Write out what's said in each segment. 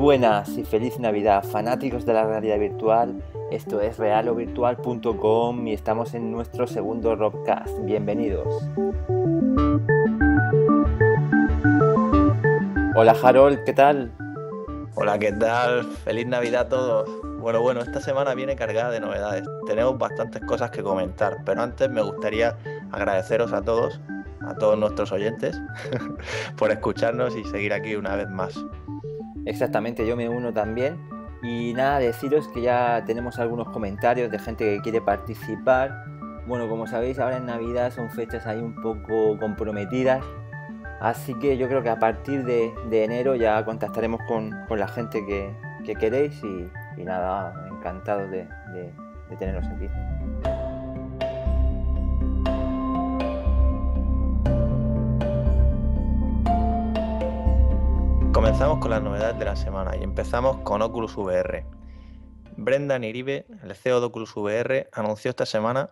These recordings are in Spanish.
buenas y feliz Navidad, fanáticos de la realidad virtual. Esto es realovirtual.com y estamos en nuestro segundo Robcast. Bienvenidos. Hola Harold, ¿qué tal? Hola, ¿qué tal? Feliz Navidad a todos. Bueno, bueno, esta semana viene cargada de novedades. Tenemos bastantes cosas que comentar, pero antes me gustaría agradeceros a todos, a todos nuestros oyentes, por escucharnos y seguir aquí una vez más. Exactamente, yo me uno también. Y nada, deciros que ya tenemos algunos comentarios de gente que quiere participar. Bueno, como sabéis, ahora en Navidad son fechas ahí un poco comprometidas. Así que yo creo que a partir de, enero ya contactaremos con, la gente que, queréis y, nada, encantado de, de, de teneros aquí. Comenzamos con las novedades de la semana y empezamos con Oculus VR. Brendan Iribe, el CEO de Oculus VR, anunció esta semana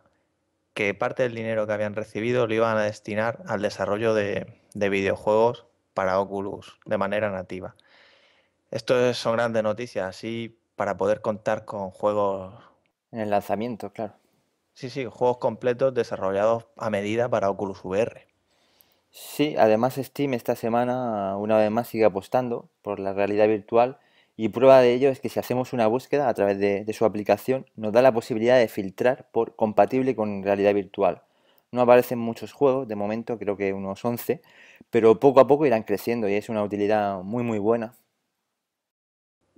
que parte del dinero que habían recibido lo iban a destinar al desarrollo de, videojuegos para Oculus de manera nativa. Esto son grandes noticias, así para poder contar con juegos... En el lanzamiento, claro. Sí, sí, juegos completos desarrollados a medida para Oculus VR. Sí, además Steam esta semana una vez más sigue apostando por la realidad virtual y prueba de ello es que si hacemos una búsqueda a través de, su aplicación nos da la posibilidad de filtrar por compatible con realidad virtual. No aparecen muchos juegos, de momento creo que unos 11, pero poco a poco irán creciendo y es una utilidad muy muy buena.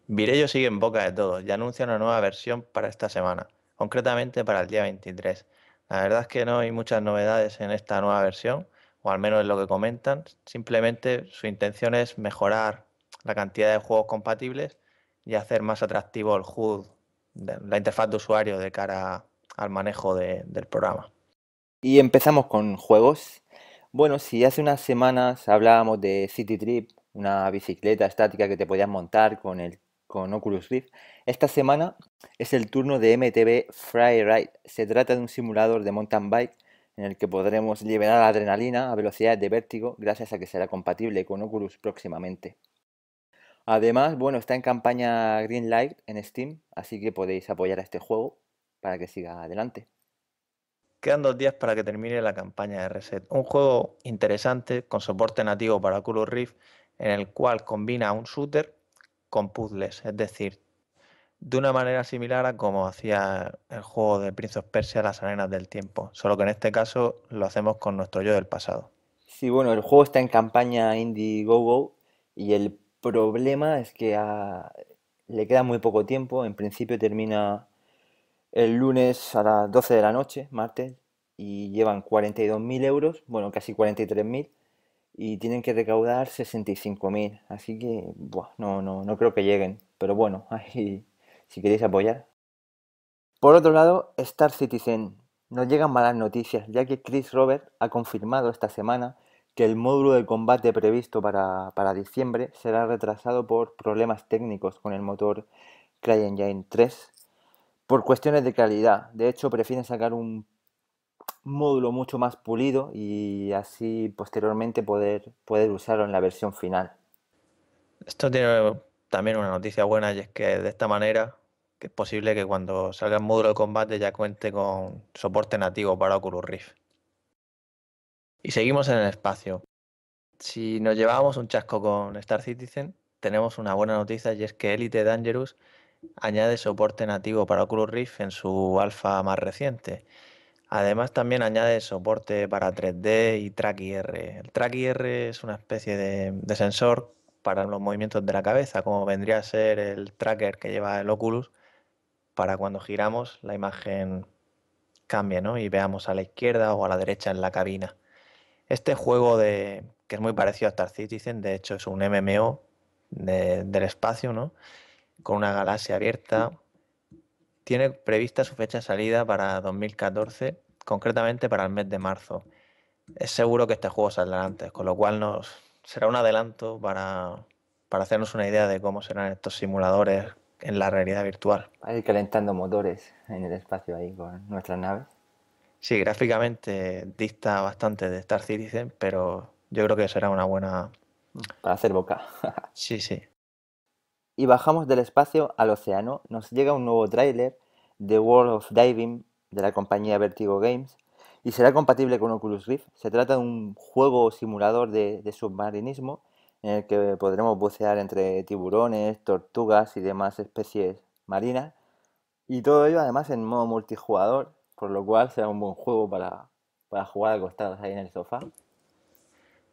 Virello sigue en boca de todos y anuncia una nueva versión para esta semana, concretamente para el día 23. La verdad es que no hay muchas novedades en esta nueva versión, o al menos es lo que comentan. Simplemente su intención es mejorar la cantidad de juegos compatibles y hacer más atractivo el HUD, la interfaz de usuario de cara al manejo del programa. Y empezamos con juegos. Bueno, si hace unas semanas hablábamos de City Trip, una bicicleta estática que te podías montar con el con Oculus Rift, esta semana es el turno de MTB Ride, Se trata de un simulador de mountain bike en el que podremos liberar adrenalina a velocidades de vértigo gracias a que será compatible con Oculus próximamente. Además, bueno, está en campaña Greenlight en Steam, así que podéis apoyar a este juego para que siga adelante. Quedan dos días para que termine la campaña de Reset, un juego interesante con soporte nativo para Oculus Rift en el cual combina un shooter con puzzles, es decir, de una manera similar a como hacía el juego de Prince of Persia Las Arenas del Tiempo, solo que en este caso lo hacemos con nuestro yo del pasado. Sí, bueno, el juego está en campaña Indiegogo y el problema es que le queda muy poco tiempo, en principio termina el lunes a las 12 de la noche, martes, y llevan 42.000 euros, bueno, casi 43.000, y tienen que recaudar 65.000, así que, buah, no, no, no creo que lleguen, pero bueno, ahí si queréis apoyar. Por otro lado, Star Citizen. Nos llegan malas noticias, ya que Chris Robert ha confirmado esta semana que el módulo de combate previsto para, para diciembre será retrasado por problemas técnicos con el motor CryEngine 3 por cuestiones de calidad. De hecho, prefieren sacar un módulo mucho más pulido y así posteriormente poder, poder usarlo en la versión final. Esto tiene también una noticia buena y es que de esta manera que es posible que cuando salga el módulo de combate ya cuente con soporte nativo para Oculus Rift. Y seguimos en el espacio. Si nos llevábamos un chasco con Star Citizen, tenemos una buena noticia y es que Elite Dangerous añade soporte nativo para Oculus Rift en su alfa más reciente. Además también añade soporte para 3D y Track IR. El Track IR es una especie de, de sensor para los movimientos de la cabeza, como vendría a ser el tracker que lleva el Oculus, para cuando giramos la imagen cambie ¿no? y veamos a la izquierda o a la derecha en la cabina. Este juego de, que es muy parecido a Star Citizen, de hecho es un MMO del espacio, ¿no? con una galaxia abierta, tiene prevista su fecha de salida para 2014, concretamente para el mes de marzo. Es seguro que este juego saldrá antes, con lo cual nos será un adelanto para, para hacernos una idea de cómo serán estos simuladores en la realidad virtual. Ahí calentando motores en el espacio ahí con nuestras naves. Sí, gráficamente dista bastante de Star Citizen, pero yo creo que será una buena... Para hacer boca. sí, sí. Y bajamos del espacio al océano. Nos llega un nuevo tráiler de World of Diving de la compañía Vertigo Games y será compatible con Oculus Rift. Se trata de un juego simulador de, de submarinismo en el que podremos bucear entre tiburones, tortugas y demás especies marinas. Y todo ello además en modo multijugador, por lo cual será un buen juego para, jugar acostados ahí en el sofá.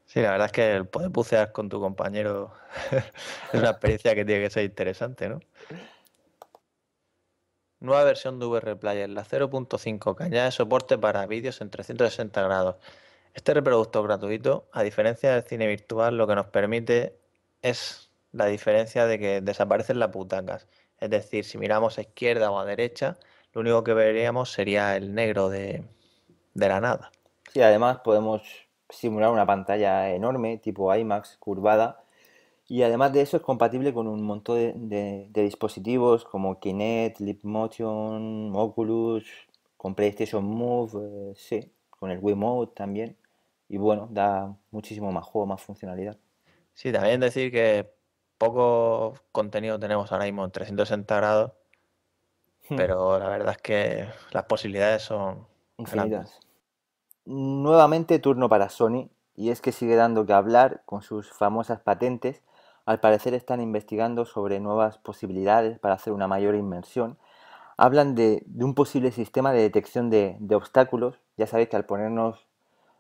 Sí, la verdad es que el poder bucear con tu compañero es una experiencia que tiene que ser interesante, ¿no? Nueva versión de VR Player, la 0.5, caña de soporte para vídeos en 360 grados. Este reproductor gratuito, a diferencia del cine virtual, lo que nos permite es la diferencia de que desaparecen las putacas. Es decir, si miramos a izquierda o a derecha, lo único que veríamos sería el negro de, la nada. Sí, además podemos simular una pantalla enorme, tipo IMAX, curvada. Y además de eso es compatible con un montón de, dispositivos como Kinect, Motion, Oculus, con PlayStation Move, eh, con el Wiimote también y bueno, da muchísimo más juego, más funcionalidad. Sí, también decir que poco contenido tenemos ahora mismo en 360 grados, hmm. pero la verdad es que las posibilidades son infinitas. Nuevamente turno para Sony, y es que sigue dando que hablar con sus famosas patentes. Al parecer están investigando sobre nuevas posibilidades para hacer una mayor inmersión. Hablan de, un posible sistema de detección de obstáculos. Ya sabéis que al ponernos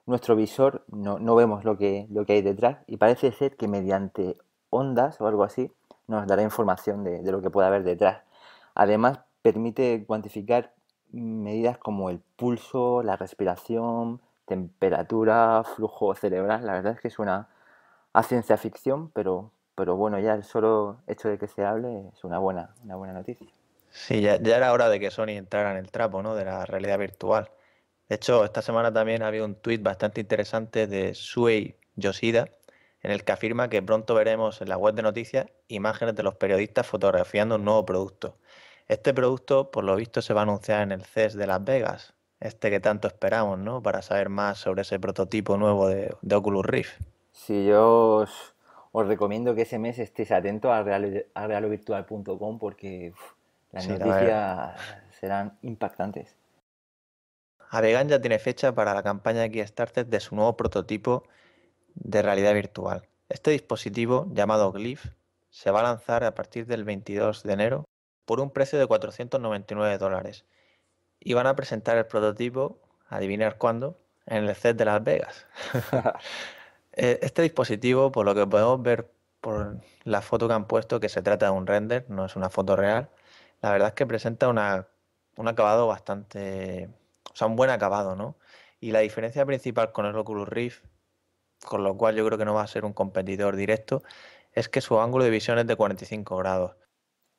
nuestro visor no, no vemos lo que, lo que hay detrás y parece ser que mediante ondas o algo así nos dará información de, lo que pueda haber detrás. Además, permite cuantificar medidas como el pulso, la respiración, temperatura, flujo cerebral. La verdad es que es una ciencia ficción, pero, pero bueno, ya el solo hecho de que se hable es una buena, una buena noticia. Sí, ya, ya era hora de que Sony entrara en el trapo ¿no? de la realidad virtual. De hecho, esta semana también ha habido un tuit bastante interesante de Suey Yoshida, en el que afirma que pronto veremos en la web de noticias imágenes de los periodistas fotografiando un nuevo producto. Este producto, por lo visto, se va a anunciar en el CES de Las Vegas, este que tanto esperamos, ¿no? Para saber más sobre ese prototipo nuevo de, Oculus Rift. Sí, yo os, recomiendo que ese mes estéis atentos a, real, realovirtual.com porque las noticias serán impactantes. Avegan ya tiene fecha para la campaña de Kickstarter de su nuevo prototipo de realidad virtual. Este dispositivo, llamado Glyph, se va a lanzar a partir del 22 de enero por un precio de 499 dólares y van a presentar el prototipo, adivinar cuándo, en el set de Las Vegas. Eh, este dispositivo, por lo que podemos ver por la foto que han puesto, que se trata de un render, no es una foto real, la verdad es que presenta un acabado bastante sea, un buen acabado, ¿no? Y la diferencia principal con el Oculus Rift, con lo cual yo creo que no va a ser un competidor directo, es que su ángulo de visión es de 45 grados.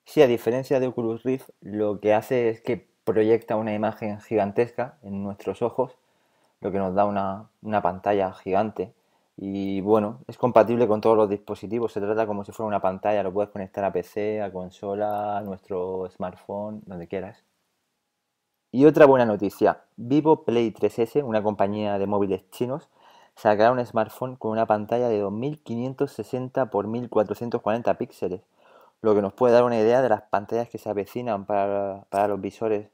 Sí, a diferencia de Oculus Rift, lo que hace es que proyecta una imagen gigantesca en nuestros ojos, lo que nos da una, una pantalla gigante. Y bueno, es compatible con todos los dispositivos, se trata como si fuera una pantalla, lo puedes conectar a PC, a consola, a nuestro smartphone, donde quieras. Y otra buena noticia, Vivo Play 3S, una compañía de móviles chinos, sacará un smartphone con una pantalla de 2560 x 1440 píxeles, lo que nos puede dar una idea de las pantallas que se avecinan para, los visores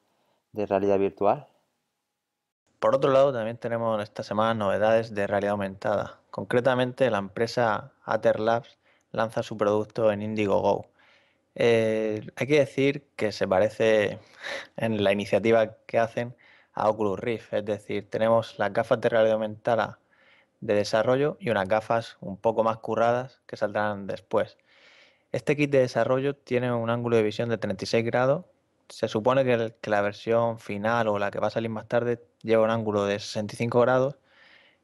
de realidad virtual. Por otro lado, también tenemos esta semana novedades de realidad aumentada. Concretamente, la empresa Atter Labs lanza su producto en Go. Eh, hay que decir que se parece en la iniciativa que hacen a Oculus Rift, es decir, tenemos las gafas de realidad aumentada de desarrollo y unas gafas un poco más curradas que saldrán después. Este kit de desarrollo tiene un ángulo de visión de 36 grados. Se supone que, que la versión final o la que va a salir más tarde lleva un ángulo de 65 grados.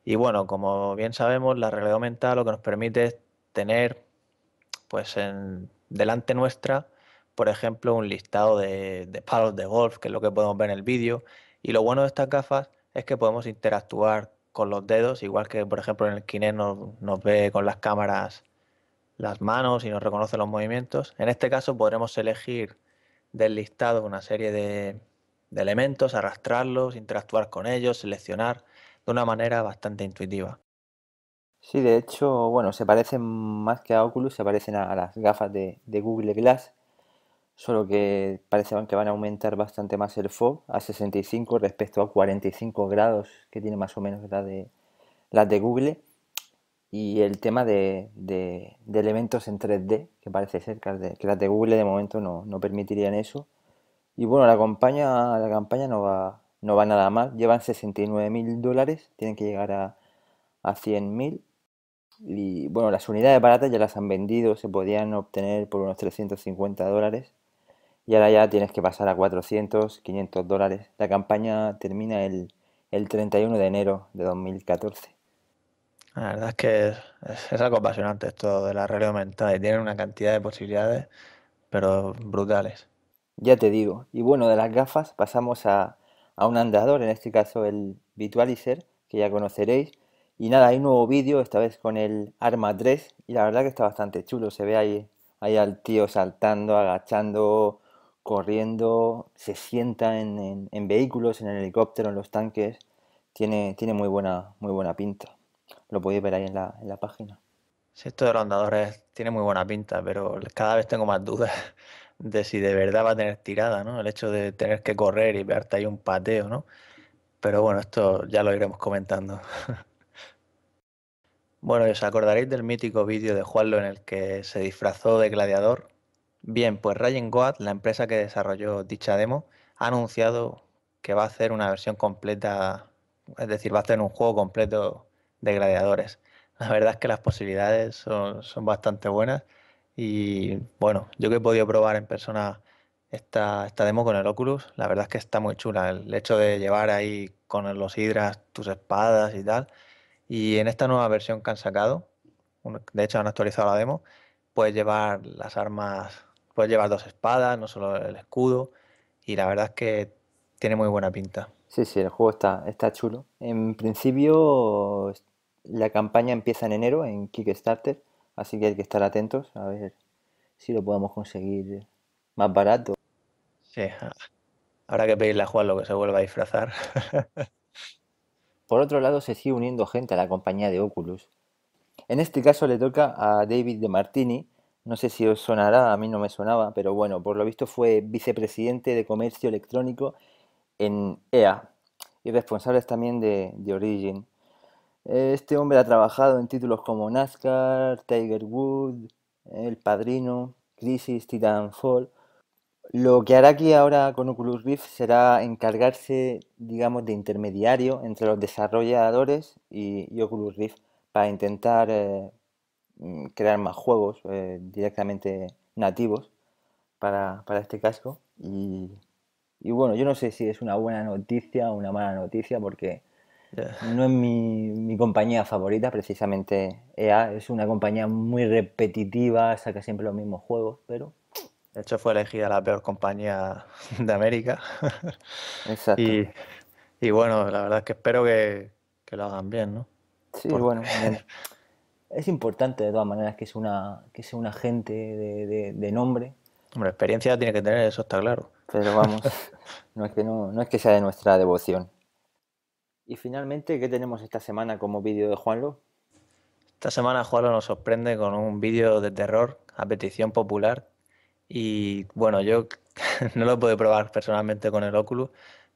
Y bueno, como bien sabemos, la realidad aumentada lo que nos permite es tener pues en delante nuestra, por ejemplo, un listado de, palos de golf, que es lo que podemos ver en el vídeo. Y lo bueno de estas gafas es que podemos interactuar con los dedos, igual que por ejemplo en el Kinect nos, nos, ve con las cámaras las manos y nos reconoce los movimientos. En este caso podremos elegir del listado una serie de elementos, arrastrarlos, interactuar con ellos, seleccionar de una manera bastante intuitiva. Sí, de hecho, bueno, se parecen más que a Oculus, se parecen a, las gafas de, Google Glass, solo que parece que van a aumentar bastante más el FOB a 65 respecto a 45 grados que tiene más o menos la de, las de Google. Y el tema de, elementos en 3D, que parece ser que, las de Google de momento no, permitirían eso. Y bueno, la campaña, la campaña no, va, no va nada mal. Llevan 69.000 dólares, tienen que llegar a, a 100.000 y bueno, las unidades baratas ya las han vendido, se podían obtener por unos 350 dólares. Y ahora ya tienes que pasar a 400, 500 dólares. La campaña termina el, 31 de enero de 2014. La verdad es que es, algo apasionante esto de la realidad aumentada y tienen una cantidad de posibilidades, pero brutales. Ya te digo. Y bueno, de las gafas pasamos a, un andador, en este caso el Virtualizer, que ya conoceréis, y nada, hay un nuevo vídeo, esta vez con el arma 3, y la verdad que está bastante chulo, se ve ahí, ahí al tío saltando, agachando, corriendo, se sienta en, vehículos, en el helicóptero, en los tanques, tiene, tiene muy, buena, muy buena pinta, lo podéis ver ahí en la, en la página. Sí, esto de los andadores tiene muy buena pinta, pero cada vez tengo más dudas de si de verdad va a tener tirada, ¿no? El hecho de tener que correr y verte ahí un pateo, ¿no? Pero bueno, esto ya lo iremos comentando. Bueno, os acordaréis del mítico vídeo de Juanlo en el que se disfrazó de gladiador. Bien, pues Ryan Goat, la empresa que desarrolló dicha demo, ha anunciado que va a hacer una versión completa, es decir, va a hacer un juego completo de gladiadores. La verdad es que las posibilidades son, bastante buenas y bueno, yo que he podido probar en persona esta, esta demo con el Oculus, la verdad es que está muy chula. El hecho de llevar ahí con los hidras tus espadas y tal, y en esta nueva versión que han sacado, de hecho han actualizado la demo, puedes llevar las armas, puedes llevar dos espadas, no solo el escudo, y la verdad es que tiene muy buena pinta. Sí, sí, el juego está, está chulo. En principio, la campaña empieza en enero en Kickstarter, así que hay que estar atentos a ver si lo podemos conseguir más barato. Sí, habrá que pedirle a Juan lo que se vuelva a disfrazar. Por otro lado, se sigue uniendo gente a la compañía de Oculus. En este caso le toca a David De Martini, no sé si os sonará, a mí no me sonaba, pero bueno, por lo visto fue vicepresidente de comercio electrónico en EA y responsable también de, de Origin. Eh, este hombre ha trabajado en títulos como NASCAR, Tiger Wood, El Padrino, Crisis, Titanfall lo que hará aquí ahora con Oculus Rift será encargarse, digamos, de intermediario entre los desarrolladores y, Oculus Rift para intentar eh, mm, crear más juegos eh, directamente nativos para, este casco. Y, bueno, yo no sé si es una buena noticia o una mala noticia porque no es mi, mi, compañía favorita, precisamente EA. Es una compañía muy repetitiva, saca siempre los mismos juegos, pero de hecho, fue elegida la peor compañía de América. Exacto. Y, bueno, la verdad es que espero que, lo hagan bien, ¿no? Sí, bueno. Es importante de todas maneras que sea una, que un agente de, nombre. Hombre, experiencia tiene que tener, eso está claro. Pero vamos, no, es que no es que sea de nuestra devoción. Y finalmente, ¿qué tenemos esta semana como vídeo de Juanlo? Esta semana Juanlo nos sorprende con un vídeo de terror a petición popular y bueno, yo no lo pude probar personalmente con el Oculus,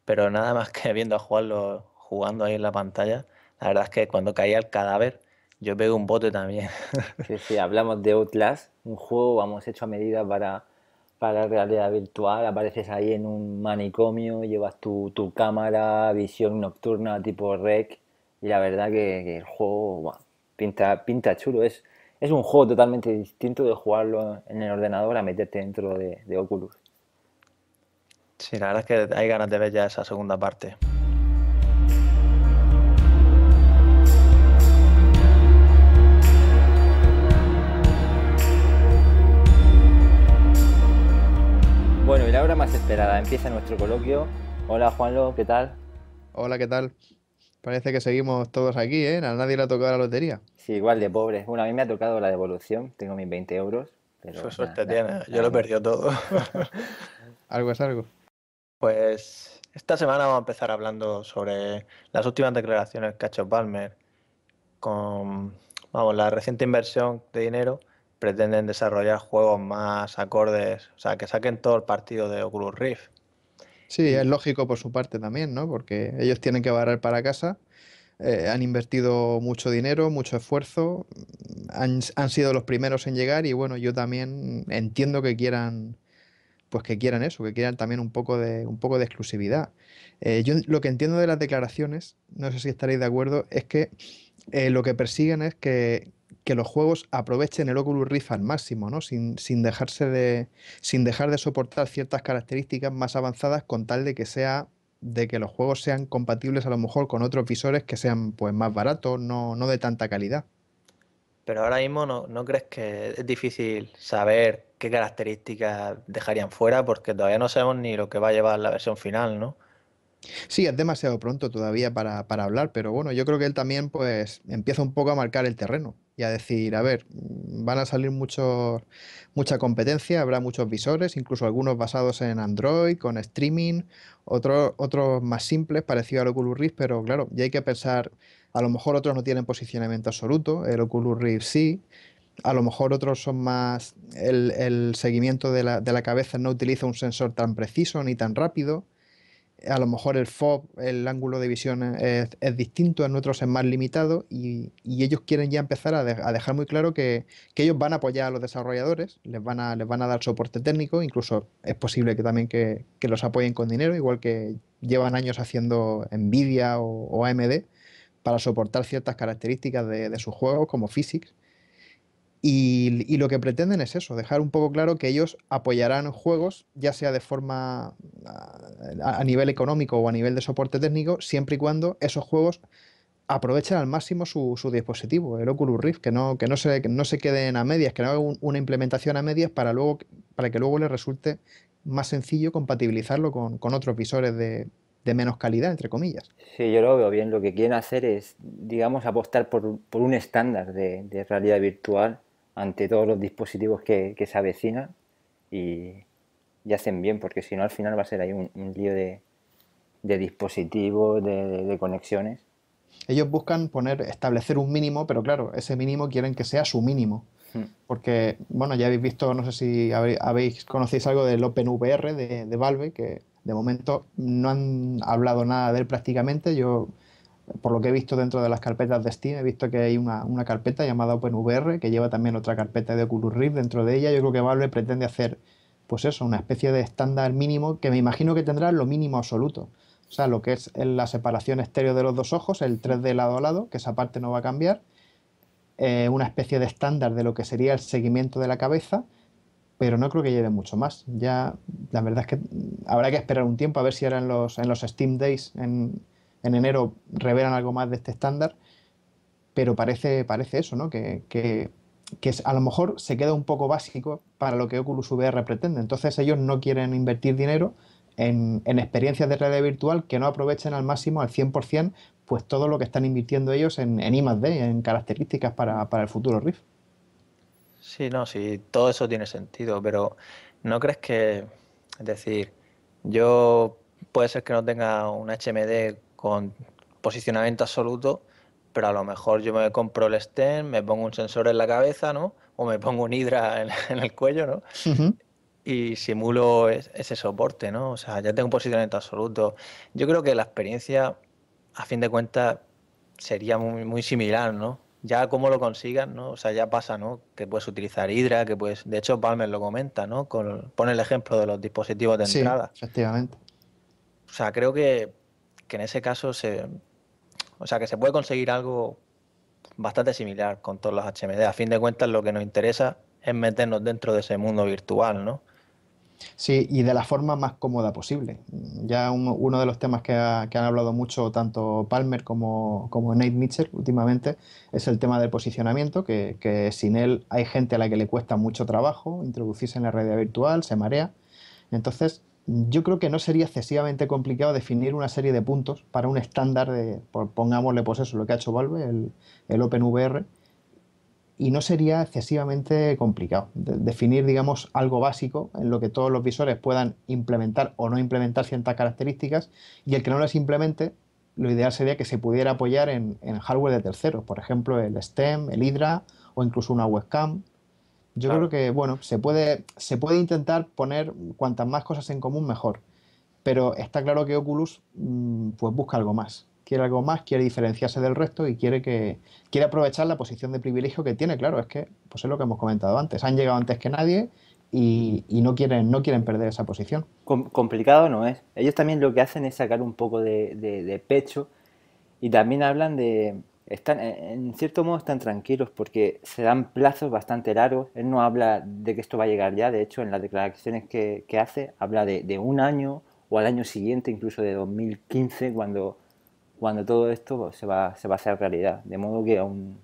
pero nada más que viendo a jugarlo, jugando ahí en la pantalla, la verdad es que cuando caía el cadáver, yo pegué un bote también. Sí, sí, hablamos de Outlast, un juego, vamos, hecho a medida para, para realidad virtual. Apareces ahí en un manicomio, llevas tu, tu cámara, visión nocturna tipo rec, y la verdad que, el juego, pinta, pinta chulo. Es, es un juego totalmente distinto de jugarlo en el ordenador a meterte dentro de, Oculus. Sí, la verdad es que hay ganas de ver ya esa segunda parte. Bueno, y la hora más esperada. Empieza nuestro coloquio. Hola Juanlo, ¿qué tal? Hola, ¿qué tal? Parece que seguimos todos aquí, ¿eh? A nadie le ha tocado la lotería. Sí, igual de pobre. Bueno, a mí me ha tocado la devolución, tengo mis 20 euros. Pero Su suerte tiene, ¿eh? yo lo he perdido todo. algo es algo. Pues esta semana vamos a empezar hablando sobre las últimas declaraciones que ha hecho Palmer con, vamos, la reciente inversión de dinero pretenden desarrollar juegos más acordes, o sea, que saquen todo el partido de Oculus Rift. Sí, es lógico por su parte también, ¿no? Porque ellos tienen que barrer para casa, eh, han invertido mucho dinero, mucho esfuerzo, han, sido los primeros en llegar y bueno, yo también entiendo que quieran, pues que quieran eso, que quieran también un poco de, un poco de exclusividad. Eh, yo lo que entiendo de las declaraciones, no sé si estaréis de acuerdo, es que eh, lo que persiguen es que, que los juegos aprovechen el Oculus Rift al máximo, ¿no? sin, sin, dejarse de, sin dejar de soportar ciertas características más avanzadas con tal de que sea de que los juegos sean compatibles a lo mejor con otros visores que sean pues más baratos, no, de tanta calidad. Pero ahora mismo no, no crees que es difícil saber qué características dejarían fuera porque todavía no sabemos ni lo que va a llevar la versión final, ¿no? Sí, es demasiado pronto todavía para, hablar, pero bueno, yo creo que él también pues empieza un poco a marcar el terreno y a decir, a ver, mm, van a salir mucho mucha competencia, habrá muchos visores, incluso algunos basados en Android, con streaming, otros, más simples, parecido al Oculus Rift, pero claro, ya hay que pensar, a lo mejor otros no tienen posicionamiento absoluto, el Oculus Rift sí, a lo mejor otros son más, el, el seguimiento de la, de la cabeza no utiliza un sensor tan preciso ni tan rápido, a lo mejor el FOB, el ángulo de visión es, es distinto, en otros es más limitado y, ellos quieren ya empezar a, dejar muy claro que, ellos van a apoyar a los desarrolladores, les van a, les van a dar soporte técnico, incluso es posible que también que, los apoyen con dinero, igual que llevan años haciendo Nvidia o, AMD para soportar ciertas características de, de sus juegos como Physics. Y, y, lo que pretenden es eso, dejar un poco claro que ellos apoyarán juegos, ya sea de forma a, nivel económico o a nivel de soporte técnico, siempre y cuando esos juegos aprovechen al máximo su, su, dispositivo, el Oculus Rift, que no, que no, se, no se queden a medias, que no haga una implementación a medias para, luego, para que luego le resulte más sencillo compatibilizarlo con, otros visores de, menos calidad, entre comillas. Sí, yo lo veo bien. Lo que quieren hacer es, digamos, apostar por, un estándar de, realidad virtual ante todos los dispositivos que, que se avecinan y, y hacen bien, porque si no al final va a ser ahí un, lío de, de dispositivos, de, conexiones. Ellos buscan poner, establecer un mínimo, pero claro, ese mínimo quieren que sea su mínimo. Hmm. Porque, bueno, ya habéis visto, no sé si habéis, conocéis algo del OpenVR de, de, Valve, que de momento no han hablado nada de él prácticamente. Yo, por lo que he visto dentro de las carpetas de Steam, he visto que hay una, carpeta llamada OpenVR que lleva también otra carpeta de Oculus Rift dentro de ella. Yo creo que Valve pretende hacer pues eso, una especie de estándar mínimo que me imagino que tendrá lo mínimo absoluto. O sea, lo que es la separación estéreo de los dos ojos, el 3D lado a lado, que esa parte no va a cambiar, eh, una especie de estándar de lo que sería el seguimiento de la cabeza, pero no creo que lleve mucho más. Ya, la verdad es que habrá que esperar un tiempo a ver si ahora en los, en los Steam Days, en, enero, revelan algo más de este estándar, pero parece, parece eso, ¿no? que que a lo mejor se queda un poco básico para lo que Oculus VR pretende. Entonces ellos no quieren invertir dinero en, experiencias de realidad virtual que no aprovechen al máximo, al 100%, pues todo lo que están invirtiendo ellos en, en I+.D., en características para, el futuro Rift. Sí, no, sí, todo eso tiene sentido, pero ¿no crees que, es decir, yo puede ser que no tenga un HMD con posicionamiento absoluto, pero a lo mejor yo me compro el stem me pongo un sensor en la cabeza, ¿no? O me pongo un hidra en, el cuello, ¿no? Y simulo ese soporte, ¿no? O sea, ya tengo un posicionamiento absoluto. Yo creo que la experiencia, a fin de cuentas, sería muy, similar, ¿no? Ya cómo lo consigan ¿no? O sea, ya pasa, ¿no? Que puedes utilizar hidra, que puedes... De hecho, Palmer lo comenta, ¿no? Con, pone el ejemplo de los dispositivos de entrada. Sí, efectivamente. O sea, creo que, que en ese caso se, o sea que se puede conseguir algo bastante similar con todos los HMD. A fin de cuentas, lo que nos interesa es meternos dentro de ese mundo virtual, ¿no? Sí, y de la forma más cómoda posible. Ya uno de los temas que, han hablado mucho tanto Palmer como, Nate Mitchell últimamente es el tema del posicionamiento, que, que, sin él hay gente a la que le cuesta mucho trabajo introducirse en la realidad virtual, se marea. Entonces, yo creo que no sería excesivamente complicado definir una serie de puntos para un estándar de, pongámosle pues eso, lo que ha hecho Valve, el, OpenVR, y no sería excesivamente complicado definir, digamos, algo básico en lo que todos los visores puedan implementar o no implementar ciertas características, y el que no las implemente, lo ideal sería que se pudiera apoyar en, en hardware de terceros, por ejemplo, el STEM, el Hydra o incluso una webcam, yo creo que, bueno, se puede, se puede intentar poner cuantas más cosas en común, mejor. Pero está claro que Oculus mm, pues busca algo más. Quiere algo más, quiere diferenciarse del resto y quiere que quiere aprovechar la posición de privilegio que tiene, claro, es que pues es lo que hemos comentado antes. Han llegado antes que nadie y, no quieren, no quieren perder esa posición. complicado no es. Ellos también lo que hacen es sacar un poco de pecho y también hablan de, están, eh, en cierto modo están tranquilos porque se dan plazos bastante largos. Él no habla de que esto va a llegar ya, de hecho en las declaraciones que, hace habla de, un año o al año siguiente, incluso de 2015, cuando, cuando todo esto se va, se va a hacer realidad. De modo que aún...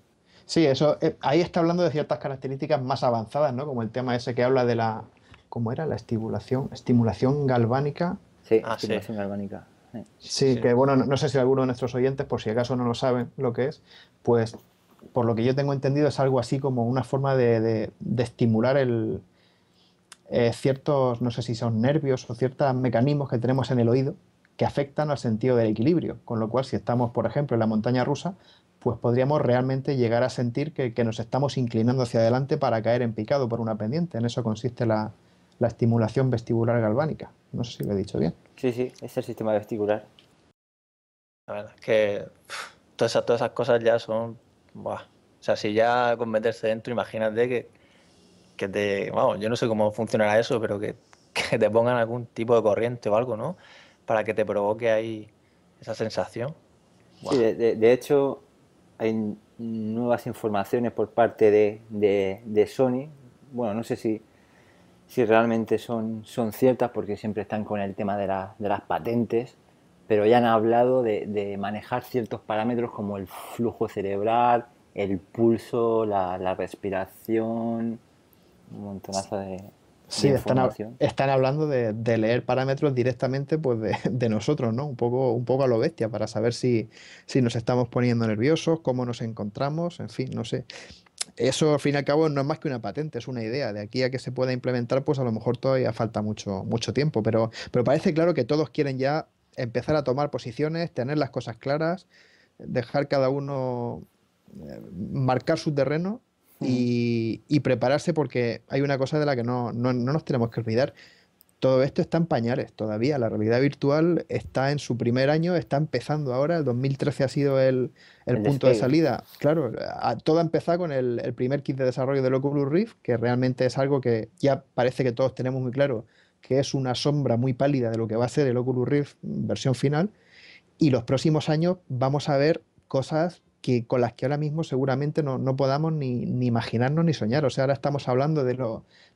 Sí, eso, eh, ahí está hablando de ciertas características más avanzadas, ¿no? Como el tema ese que habla de la... ¿Cómo era? La estimulación, estimulación galvánica. Sí, ah, estimulación galvánica. Sí, que bueno, no, sé si alguno de nuestros oyentes, por si acaso no lo saben lo que es, pues por lo que yo tengo entendido es algo así como una forma de, estimular el, eh, ciertos, no sé si son nervios o ciertos mecanismos que tenemos en el oído que afectan al sentido del equilibrio, con lo cual si estamos, por ejemplo, en la montaña rusa, pues podríamos realmente llegar a sentir que nos estamos inclinando hacia adelante para caer en picado por una pendiente, en eso consiste la, la estimulación vestibular galvánica. No sé si lo he dicho bien. Sí, sí, es el sistema vestibular. La verdad es que todas, esas, todas esas cosas ya son... O sea, si ya con meterse dentro, imagínate que, que te... Vamos, yo no sé cómo funcionará eso, pero que, que te pongan algún tipo de corriente o algo, ¿no? Para que te provoque ahí esa sensación. Sí, de, hecho, hay nuevas informaciones por parte de, de, Sony. Bueno, no sé si si realmente son, son ciertas, porque siempre están con el tema de, de las patentes, pero ya han hablado de, de, manejar ciertos parámetros como el flujo cerebral, el pulso, la, la respiración, un montonazo de, Sí, están, hablando de, leer parámetros directamente pues de, de, nosotros, ¿no? Un poco, un poco a lo bestia para saber si, si nos estamos poniendo nerviosos, cómo nos encontramos, en fin, no sé. Eso, al fin y al cabo, no es más que una patente, es una idea. De aquí a que se pueda implementar, pues a lo mejor todavía falta mucho, mucho tiempo, pero, parece claro que todos quieren ya empezar a tomar posiciones, tener las cosas claras, dejar cada uno eh, marcar su terreno y, prepararse porque hay una cosa de la que no nos tenemos que olvidar todo esto está en pañales todavía. La realidad virtual está en su primer año, está empezando ahora. El 2013 ha sido el, punto de salida. Claro, todo ha empezado con el, primer kit de desarrollo del Oculus Rift, que realmente es algo que ya parece que todos tenemos muy claro, que es una sombra muy pálida de lo que va a ser el Oculus Rift mm, versión final. Y los próximos años vamos a ver cosas con las que ahora mismo seguramente no, podamos ni, imaginarnos ni soñar. O sea, ahora estamos hablando de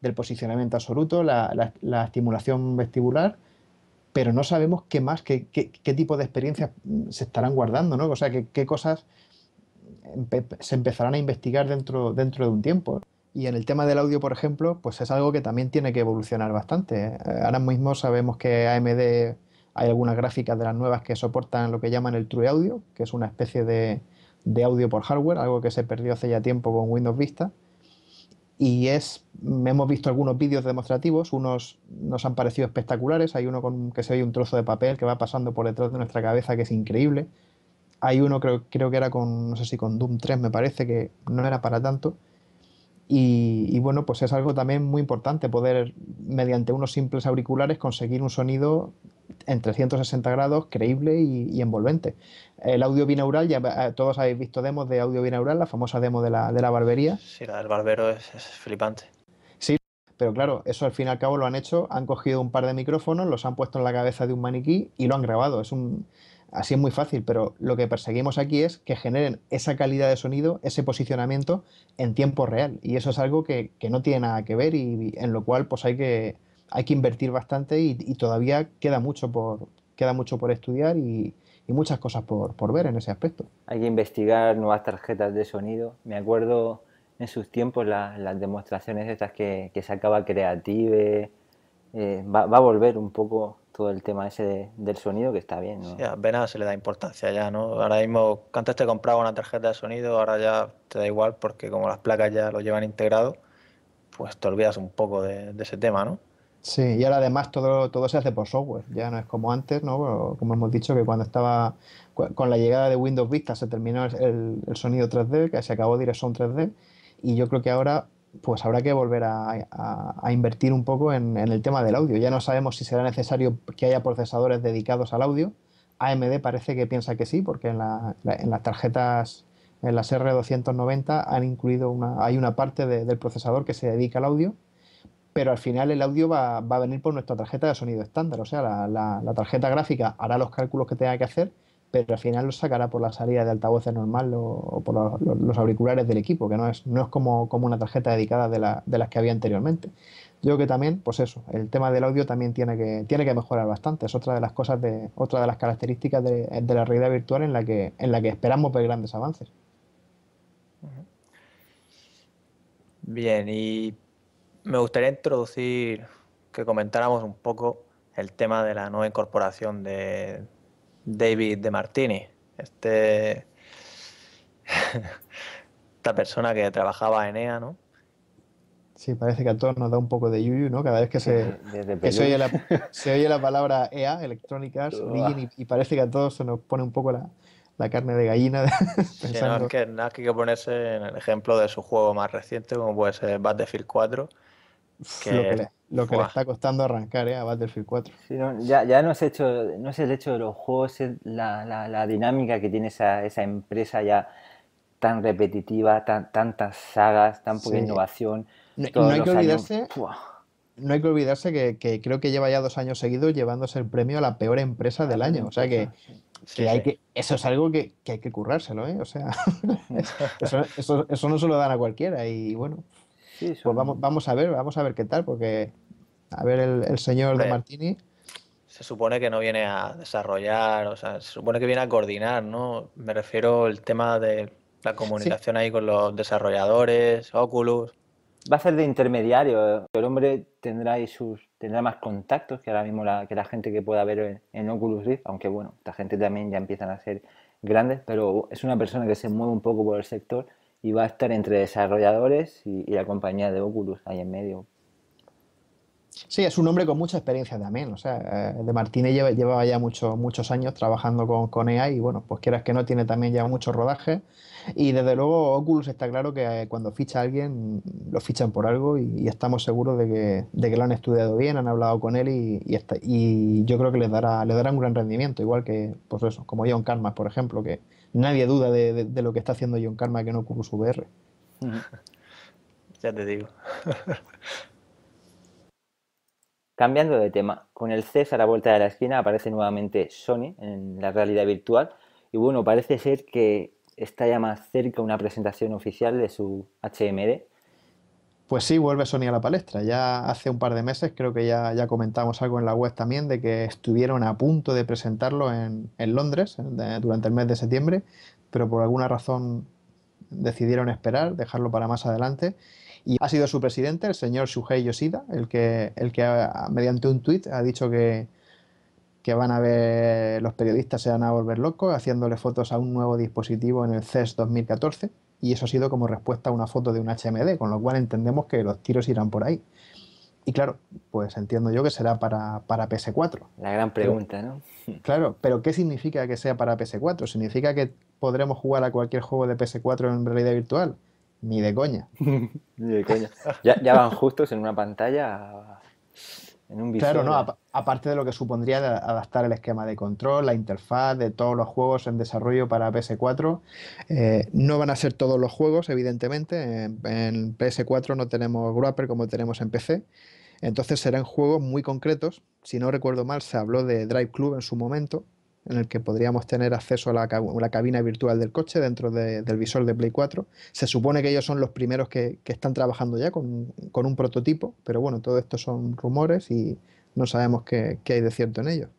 del posicionamiento absoluto, la, estimulación vestibular, pero no sabemos qué más, qué, qué, tipo de experiencias mm, se estarán guardando, ¿no? O sea, qué, cosas se empezarán a investigar dentro, dentro de un tiempo. Y en el tema del audio, por ejemplo, pues es algo que también tiene que evolucionar bastante. ¿eh? Eh, ahora mismo sabemos que AMD hay algunas gráficas de las nuevas que soportan lo que llaman el True Audio, que es una especie de, de audio por hardware, algo que se perdió hace ya tiempo con Windows Vista. Y es, hemos visto algunos vídeos demostrativos, unos nos han parecido espectaculares, hay uno con que se oye un trozo de papel que va pasando por detrás de nuestra cabeza que es increíble. Hay uno creo, creo que era con, no sé si con Doom 3 me parece, que no era para tanto. y, bueno, pues es algo también muy importante poder mediante unos simples auriculares conseguir un sonido en 360 grados creíble y, envolvente. El audio binaural, ya eh, todos habéis visto demos de audio binaural, la famosa demo de la, de la barbería. Sí, la del barbero es, flipante. Sí, pero claro, eso al fin y al cabo lo han hecho, han cogido un par de micrófonos, los han puesto en la cabeza de un maniquí y lo han grabado. Es un, así es muy fácil, pero lo que perseguimos aquí es que generen esa calidad de sonido, ese posicionamiento en tiempo real. Y eso es algo que, no tiene nada que ver y en lo cual pues hay que, hay que invertir bastante y, todavía queda mucho por, queda mucho por estudiar y, muchas cosas por, ver en ese aspecto. Hay que investigar nuevas tarjetas de sonido. Me acuerdo en sus tiempos las demostraciones estas que, que sacaba Creative. Eh, va, a volver un poco todo el tema ese del sonido que está bien. ¿no? Sí, apenas se le da importancia ya, ¿no? Ahora mismo, antes te compraba una tarjeta de sonido, ahora ya te da igual porque como las placas ya lo llevan integrado, pues te olvidas un poco de, de ese tema, ¿no? Sí, y ahora además todo, todo se hace por software, ya no es como antes, ¿no? Como hemos dicho, que cuando estaba con la llegada de Windows Vista se terminó el, sonido 3D, que se acabó son 3D, y yo creo que ahora pues habrá que volver a, invertir un poco en, el tema del audio. Ya no sabemos si será necesario que haya procesadores dedicados al audio. AMD parece que piensa que sí, porque en, la, en las tarjetas, en las R290 han incluido una, hay una parte del procesador que se dedica al audio pero al final el audio va, a venir por nuestra tarjeta de sonido estándar, o sea, la, tarjeta gráfica hará los cálculos que tenga que hacer, pero al final los sacará por la salida de altavoces normal o, por los, auriculares del equipo, que no es, no es como, como una tarjeta dedicada de, las que había anteriormente. Yo creo que también, pues eso, el tema del audio también tiene que, tiene que mejorar bastante. Es otra de las cosas de, otra de las características de, la realidad virtual en la que, en la que esperamos ver grandes avances. Bien, y me gustaría introducir que comentáramos un poco el tema de la nueva incorporación de David De Martini, este, esta persona que trabajaba en EA, ¿no? Sí, parece que a todos nos da un poco de yuyu, ¿no? Cada vez que se, se, oye, la, palabra EA, Electronic y, parece que a todos se nos pone un poco la, carne de gallina. es que, que ponerse en el ejemplo de su juego más reciente, como puede ser Battlefield 4, lo que, le, está costando arrancar eh, a Battlefield 4. ya, no, es hecho, no es el hecho de los juegos, la, dinámica que tiene esa, empresa ya tan repetitiva, tantas sagas, tan poca innovación. No, hay que olvidarse, no, hay que olvidarse, que, creo que lleva ya dos años seguidos llevándose el premio a la peor empresa del ah, año. O sea que, hay que eso es algo que, hay que currárselo, eh, O sea, eso, eso no se lo dan a cualquiera y bueno. Pues vamos, vamos a ver, vamos a ver qué tal, porque a ver el, señor de Martini. Se supone que no viene a desarrollar, o se supone que viene a coordinar, ¿no? Me refiero al tema de la comunicación ahí con los desarrolladores, Oculus. Va a ser de intermediario. El hombre tendrá sus tendrá más contactos que ahora mismo la, que la gente que pueda ver en, Oculus Rift, aunque bueno, esta gente también ya empiezan a ser grandes, pero es una persona que se mueve un poco por el sector y va a estar entre desarrolladores y, la compañía de Oculus ahí en medio. Sí, es un hombre con mucha experiencia también. O sea, eh, de Martínez lleva, llevaba ya muchos muchos años trabajando con, con EA y bueno, pues quieras que no, tiene también ya mucho rodaje. Y desde luego Oculus está claro que eh, cuando ficha a alguien, lo fichan por algo y, estamos seguros de que, de que, lo han estudiado bien, han hablado con él y, y, yo creo que les dará, dará un gran rendimiento, igual que, por pues eso, como John Karma, por ejemplo, que, nadie duda de, lo que está haciendo John Karma que no cubre su VR. ya te digo. Cambiando de tema, con el CES a la vuelta de la esquina aparece nuevamente Sony en la realidad virtual y bueno, parece ser que está ya más cerca una presentación oficial de su HMD pues sí, vuelve Sony a la palestra. Ya hace un par de meses, creo que ya, ya comentamos algo en la web también, de que estuvieron a punto de presentarlo en, Londres durante el mes de septiembre, pero por alguna razón decidieron esperar, dejarlo para más adelante. Y ha sido su presidente, el señor Shuhei Yoshida, el que, el que ah, mediante un tuit ha dicho que, que van a ver, los periodistas se van a volver locos haciéndole fotos a un nuevo dispositivo en el e CES 2014 y eso ha sido como respuesta a una foto de un HMD, con lo cual entendemos que los tiros irán por ahí. Y claro, pues entiendo yo que será para, PS4. La gran pregunta, ¿no? Claro, pero ¿qué significa que sea para PS4? ¿Significa que podremos jugar a cualquier juego de PS4 en realidad virtual? Ni de coña. Ni de coña. Ya, ya van justos en una pantalla. Claro, no, aparte de lo que supondría adaptar el esquema de control, la interfaz de todos los juegos en desarrollo para PS4. Eh, no van a ser todos los juegos, evidentemente. En, PS4 no tenemos grupper como tenemos en PC. Entonces serán juegos muy concretos. Si no recuerdo mal, se habló de Drive Club en su momento, en el que podríamos tener acceso a la, cabina virtual del coche dentro del visor de Play 4. Se supone que ellos son los primeros que, están trabajando ya con, un prototipo, pero bueno, todo esto son rumores y no sabemos qué, hay de cierto en ellos.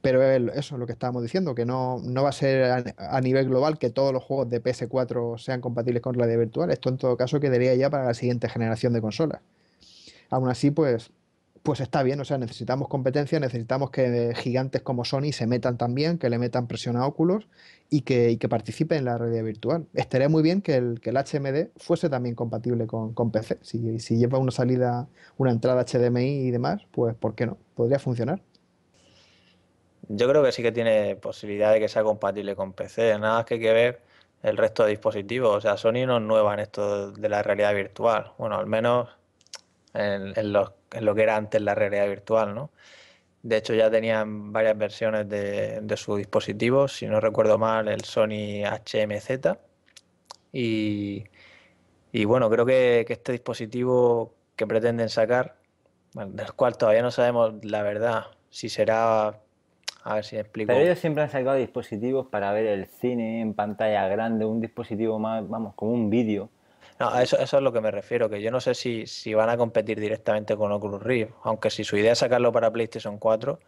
Pero eso es lo que estábamos diciendo, que no, va a ser a, nivel global que todos los juegos de PS4 sean compatibles con realidad virtual. Esto en todo caso quedaría ya para la siguiente generación de consolas. Aún así, pues pues está bien, o sea, necesitamos competencia, necesitamos que gigantes como Sony se metan también, que le metan presión a óculos y que, participen participe en la realidad virtual. Estaría muy bien que el, HMD fuese también compatible con, PC. Si, si, lleva una salida, una entrada HDMI y demás, pues ¿por qué no? Podría funcionar. Yo creo que sí que tiene posibilidad de que sea compatible con PC, nada más que hay que ver el resto de dispositivos. O sea, Sony no es nueva en esto de la realidad virtual. Bueno, al menos en, lo que era antes la realidad virtual, ¿no? De hecho, ya tenían varias versiones de, su sus dispositivos, si no recuerdo mal, el Sony HMZ. Y, bueno, creo que, este dispositivo que pretenden sacar, del cual todavía no sabemos la verdad, si será. A ver si explico. Pero ellos siempre han sacado dispositivos para ver el cine en pantalla grande, un dispositivo más, vamos, como un vídeo no, eso, es lo que me refiero, que yo no sé si, si van a competir directamente con Oculus Rift, aunque si su idea es sacarlo para PlayStation 4.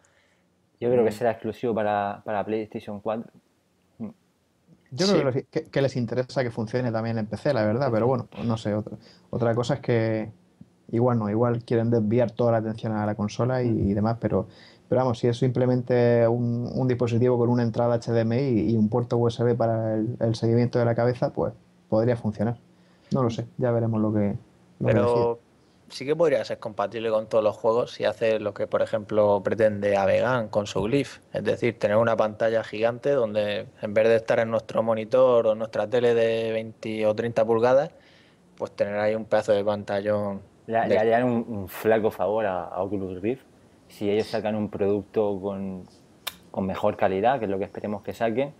Yo creo que mm. será exclusivo para, PlayStation 4. Mm. Yo creo que, les interesa que funcione también en PC, la verdad, pero bueno, no sé. Otra, otra cosa es que igual no, igual quieren desviar toda la atención a la consola y, demás, pero, pero vamos, si es simplemente un, dispositivo con una entrada HDMI y, un puerto USB para el seguimiento de la cabeza, pues podría funcionar. No lo sé, ya veremos lo que. Pero sí que podría ser compatible con todos los juegos si hace lo que, por ejemplo, pretende Avegan con su Glyph. Es decir, tener una pantalla gigante donde en vez de estar en nuestro monitor o nuestra tele de 20 o 30 pulgadas, pues tener ahí un pedazo de pantallón. Le, de... un, flaco favor a, Oculus Rift si ellos sacan un producto con, con mejor calidad, que es lo que esperemos que saquen,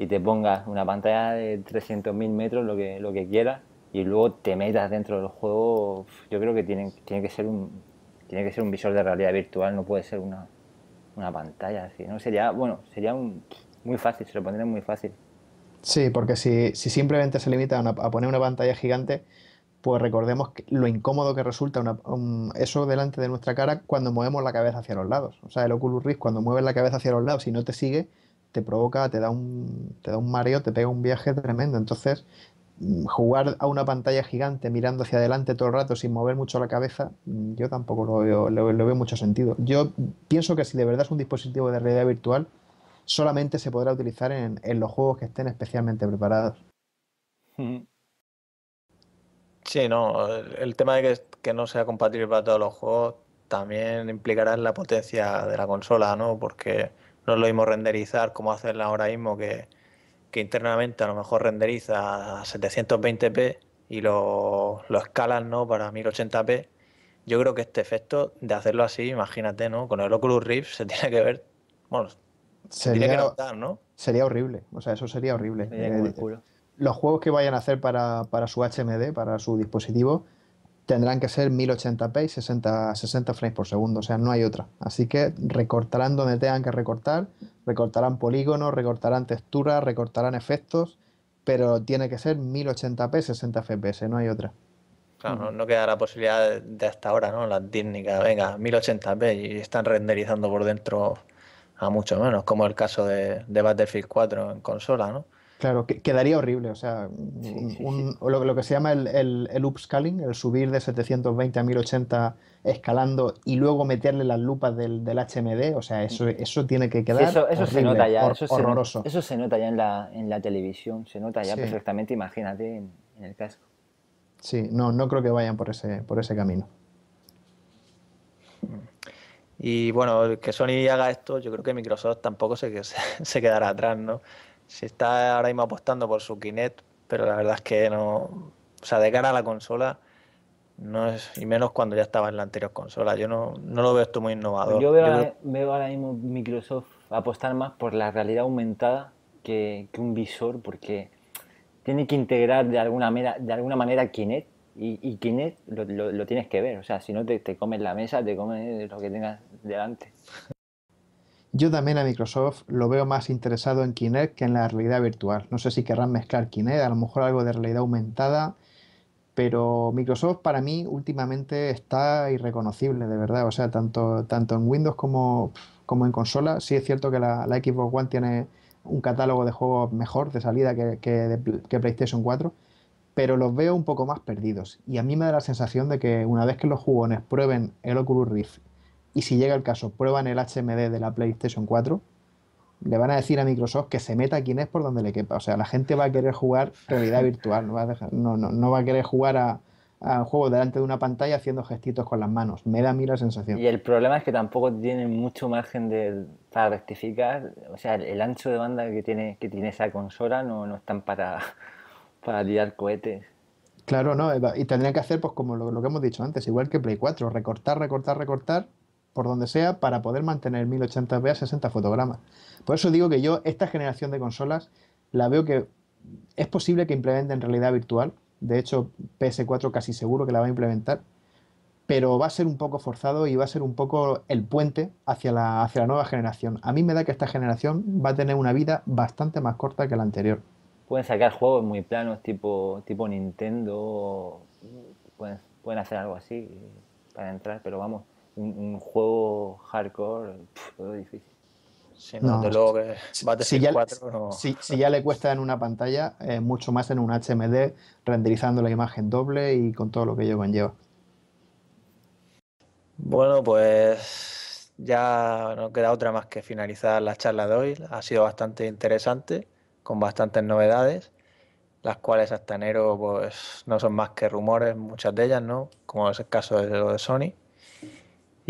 y te pongas una pantalla de 300.000 metros, lo que, lo que quieras, y luego te metas dentro del juego, yo creo que tiene, tiene, que, ser un, tiene que ser un visor de realidad virtual, no puede ser una, una pantalla. Así, ¿no? Sería, bueno, sería un, muy fácil, se lo pondrían muy fácil. Sí, porque si, simplemente se limita a, poner una pantalla gigante, pues recordemos lo incómodo que resulta eso delante de nuestra cara cuando movemos la cabeza hacia los lados. O sea, el Oculus Rift cuando mueves la cabeza hacia los lados y no te sigue, te provoca, te da un, te da un mareo, te pega un viaje tremendo. Entonces, Mm, jugar a una pantalla gigante mirando hacia adelante todo el rato sin mover mucho la cabeza, mm, yo tampoco lo veo, lo, veo mucho sentido. Yo pienso que si de verdad es un dispositivo de realidad virtual, solamente se podrá utilizar en, los juegos que estén especialmente preparados. Mm. Sí, no, el tema de que, no sea compatible para todos los juegos también implicará en la potencia de la consola, ¿no? Porque no lo mismo renderizar como hacerla ahora mismo que que internamente a lo mejor renderiza a 720p y lo, lo escalan ¿no? para 1080p, yo creo que este efecto de hacerlo así, imagínate, ¿no? Con el Oculus Rift se tiene que ver, bueno, sería, tiene que notar, ¿no? Sería horrible, o sea, eso sería horrible. Eh, los juegos que vayan a hacer para, para su HMD, para su dispositivo, tendrán que ser 1080p y 60, 60 frames por segundo, o sea, no hay otra. Así que recortarán donde tengan que recortar, recortarán polígonos, recortarán texturas, recortarán efectos, pero tiene que ser 1080p 60 fps, no hay otra. Claro, no, queda la posibilidad de hasta ahora, ¿no? La técnica, venga, 1080p y están renderizando por dentro a mucho menos, como el caso de, de Battlefield 4 en consola, ¿no? Claro, quedaría horrible. O sea, lo, que se llama el, el, upscaling, el subir de 720 a 1080 escalando y luego meterle las lupas del, del HMD, o sea, eso, mm. tiene que quedar. eso, se nota ya, horroroso. eso se nota ya en la, en la televisión, se nota ya perfectamente, imagínate, en, el casco. Sí, no, no creo que vayan por ese, por ese camino. Y bueno, que Sony haga esto, yo creo que Microsoft tampoco se, se quedará atrás, ¿no? se está ahora mismo apostando por su Kinect, pero la verdad es que no. O sea, de cara a la consola, no es, y menos cuando ya estaba en la anterior consola. Yo no, no lo veo esto muy innovador. Pues yo veo, ahora, mismo Microsoft apostar más por la realidad aumentada que, un visor, porque tiene que integrar de alguna manera, de alguna manera Kinect. Y, Kinect lo, tienes que ver, o sea, si no te, te comes la mesa, te comes lo que tengas delante. Yo también a Microsoft lo veo más interesado en Kinect que en la realidad virtual. No sé si querrán mezclar Kinect, a lo mejor algo de realidad aumentada, pero Microsoft para mí últimamente está irreconocible, de verdad. O sea, tanto, en Windows como, en consola. Sí es cierto que la, Xbox One tiene un catálogo de juegos mejor de salida que, de, que PlayStation 4, pero los veo un poco más perdidos. Y a mí me da la sensación de que una vez que los jugones prueben el Oculus Rift y si llega el caso, prueban el HMD de la PlayStation 4, le van a decir a Microsoft que se meta quien es por donde le quepa. O sea, la gente va a querer jugar realidad virtual, no va a, no, no, va a querer jugar a, a juego delante de una pantalla haciendo gestitos con las manos. Me da a mí la sensación. Y el problema es que tampoco tienen mucho margen de, para rectificar. O sea, el, ancho de banda que tiene, que tiene esa consola no, no tan para, para tirar cohetes. Claro, no, y tendrían que hacer pues como lo que hemos dicho antes, igual que Play 4, recortar, recortar, recortar por donde sea para poder mantener 1080p a 60 fotogramas. Por eso digo que yo esta generación de consolas la veo que es posible que implementen realidad virtual. De hecho, PS4 casi seguro que la va a implementar. Pero va a ser un poco forzado y va a ser un poco el puente hacia la, hacia la nueva generación. A mí me da que esta generación va a tener una vida bastante más corta que la anterior. Pueden sacar juegos muy planos tipo, tipo Nintendo. Pueden, pueden hacer algo así para entrar, pero vamos un, juego hardcore, todo difícil. Si si ya, le cuesta en una pantalla, mucho más en un HMD, renderizando la imagen doble y con todo lo que ello conlleva. Bueno, pues ya no queda otra más que finalizar la charla de hoy. Ha sido bastante interesante, con bastantes novedades, las cuales hasta enero pues, no son más que rumores, muchas de ellas, ¿no? Como es el caso de lo de Sony.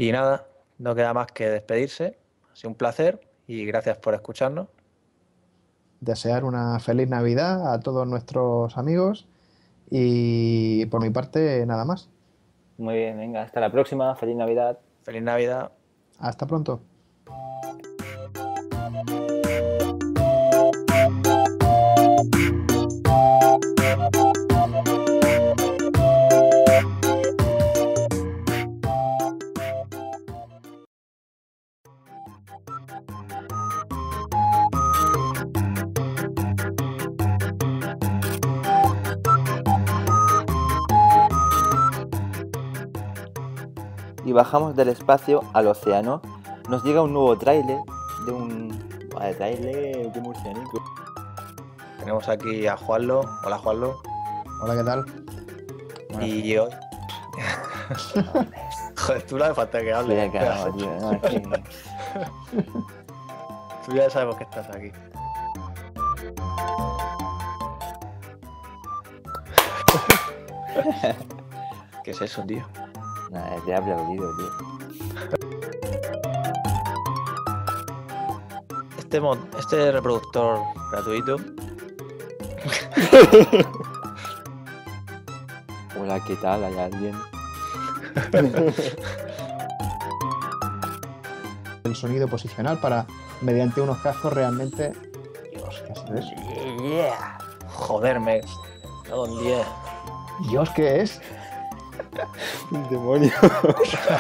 Y nada, no queda más que despedirse. Ha sido un placer y gracias por escucharnos. Desear una feliz Navidad a todos nuestros amigos y por mi parte nada más. Muy bien, venga, hasta la próxima. Feliz Navidad. Feliz Navidad. Hasta pronto. y bajamos del espacio al océano, nos llega un nuevo trailer de un... trailer de murcianico. Tenemos aquí a Juanlo. Hola, Juanlo. Hola, ¿qué tal? y yo... Joder, tú la de falta que hable. tú ya sabemos que estás aquí. ¿Qué es eso, tío? Nah, ya tío. Este, mod, este reproductor gratuito. Hola, ¿qué tal? ¿Hay alguien? el sonido posicional para mediante unos cascos realmente. Dios, ¿qué es Yeah. Joder, Dios, ¿qué es? demonio.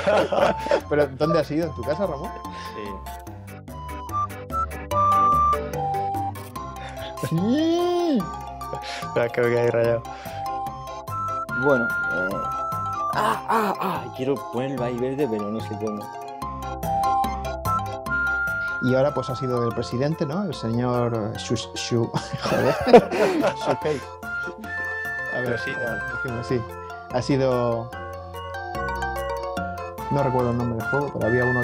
Pero ¿dónde has ido? ¿En tu casa, Ramón? Sí. sí. creo que hay rayado. Bueno. Eh, ah, ah, ah. Quiero poner el verde, pero no sé cómo. Y ahora pues ha sido el presidente, ¿no? El señor Shush, Shu... Joder. A ver, eh, sí, Ha sido no recuerdo el nombre del juego, pero había uno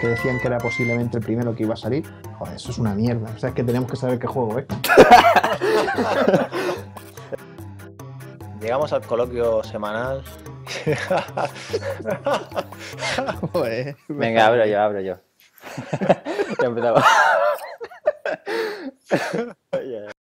que, decían que era posiblemente el primero que iba a salir. Joder, eso es una mierda. O sea, es que tenemos que saber qué juego es. Llegamos al coloquio semanal. Venga, abro yo, abro yo. ya